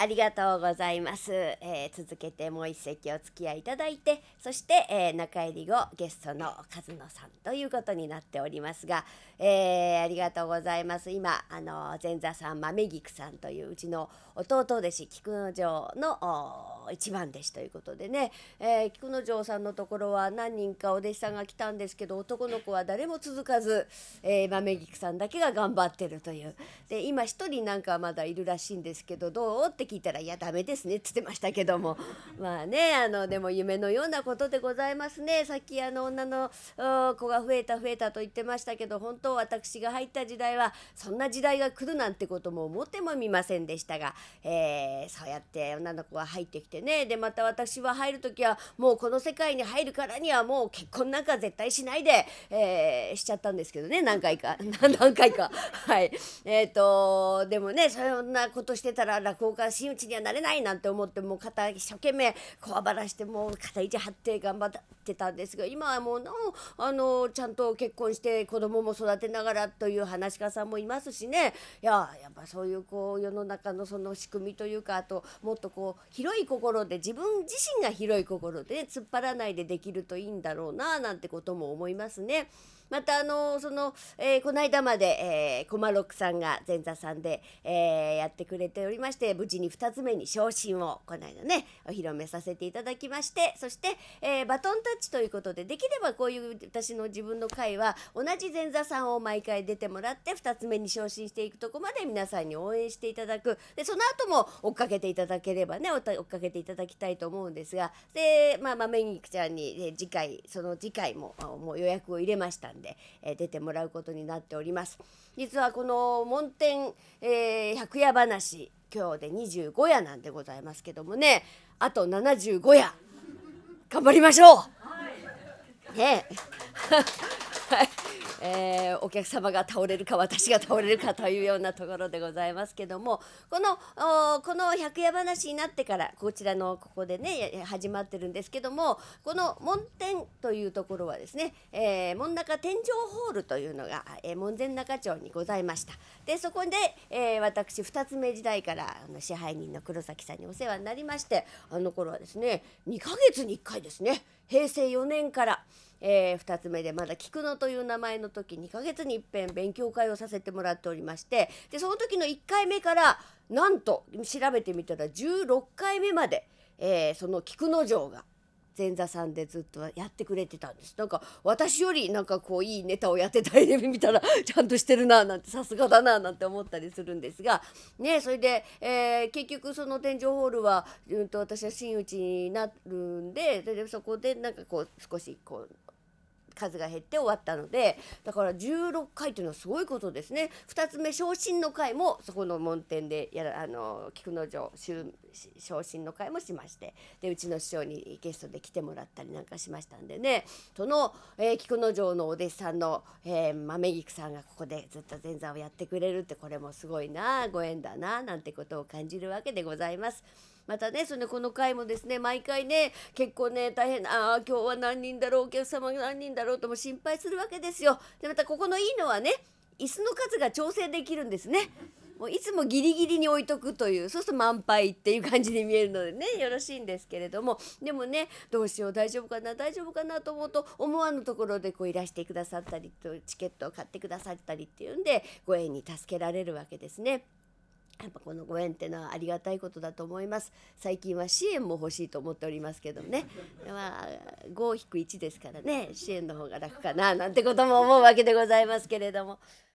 ありがとうございます、えー、続けてもう一席お付き合いいただいてそして、えー、中入り後ゲストの和野さんということになっておりますが、えー、ありがとうございます今あの前座さん豆菊さんといううちの弟弟子菊之丞の一番弟子ということでね、えー、菊之丞さんのところは何人かお弟子さんが来たんですけど男の子は誰も続かず、えー、豆菊さんだけが頑張ってるというで今一人なんかまだいるらしいんですけどどうって聞いたら「いやダメですね」っつってましたけども まあねあのでも夢のようなことでございますねさっきあの女の子が増えた増えたと言ってましたけど本当私が入った時代はそんな時代が来るなんてことも思ってもみませんでしたが、えー、そうやって女の子が入ってきててねでまた私は入る時はもうこの世界に入るからにはもう結婚なんか絶対しないで、えー、しちゃったんですけどね何回か 何回かはいえっ、ー、とでもねそんなことしてたら落語家真打ちにはなれないなんて思ってもう肩一生懸命こわばらしてもう肩一張って頑張ってたんですが今はもうなおあのちゃんと結婚して子供も育てながらという話し家さんもいますしねいややっぱそういうこう世の中のその仕組みというかあともっとこう広い心心で自分自身が広い心で突っ張らないでできるといいんだろうななんてことも思いますね。またあのその、えー、この間まで、えー、コマロックさんが前座さんで、えー、やってくれておりまして無事に2つ目に昇進をこの間ねお披露目させていただきましてそして、えー、バトンタッチということでできればこういう私の自分の会は同じ前座さんを毎回出てもらって2つ目に昇進していくとこまで皆さんに応援していただくでその後も追っかけていただければね追っかけてていただきたいと思うんですがで、まあ、まあ、メニクちゃんに、ね、次回その次回ももう予約を入れましたんで、え出てもらうことになっております。実はこの門天、えー、百夜話今日で25夜なんでございますけどもねあと75夜頑張りましょう、はい、ねえー、お客様が倒れるか私が倒れるかというようなところでございますけどもこのこの百夜話になってからこちらのここでね始まってるんですけどもこの門天というところはですね、えー、門中天井ホールというのが、えー、門前仲町にございましたでそこで、えー、私二つ目時代からあの支配人の黒崎さんにお世話になりましてあの頃はですね2ヶ月に1回ですね平成4年からえー、2つ目でまだ菊野という名前の時2ヶ月にいっぺん勉強会をさせてもらっておりましてでその時の1回目からなんと調べてみたら16回目まで、えー、その菊野城が前座さんでずっとやってくれてたんですなんか私よりなんかこういいネタをやってたエレ見たらちゃんとしてるななんてさすがだななんて思ったりするんですがねそれで、えー、結局その天井ホールは、うん、と私は真打ちになるんでそれでそこでなんかこう少しこう数が減って終わったのでだから16回というのはすごいことですね2つ目昇進の会もそこの門店でやあの菊之丞昇進の会もしましてでうちの師匠にゲストで来てもらったりなんかしましたんでねその、えー、菊之丞のお弟子さんの、えー、豆菊さんがここでずっと前座をやってくれるってこれもすごいなご縁だななんてことを感じるわけでございます。またねそのこの回もですね毎回ね結構ね大変ああ今日は何人だろうお客様何人だろうとも心配するわけですよ。でまたここのいいのはね椅子の数が調整できるんですね。もういつもギリギリに置いとくというそうすると満杯っていう感じに見えるのでねよろしいんですけれどもでもねどうしよう大丈夫かな大丈夫かなと思うと思わぬところでこういらしてくださったりとチケットを買ってくださったりっていうんでご縁に助けられるわけですね。やっぱこのご縁ってのはありがたいことだと思います。最近は支援も欲しいと思っておりますけどね。まあ、5-1ですからね、支援の方が楽かな、なんてことも思うわけでございますけれども。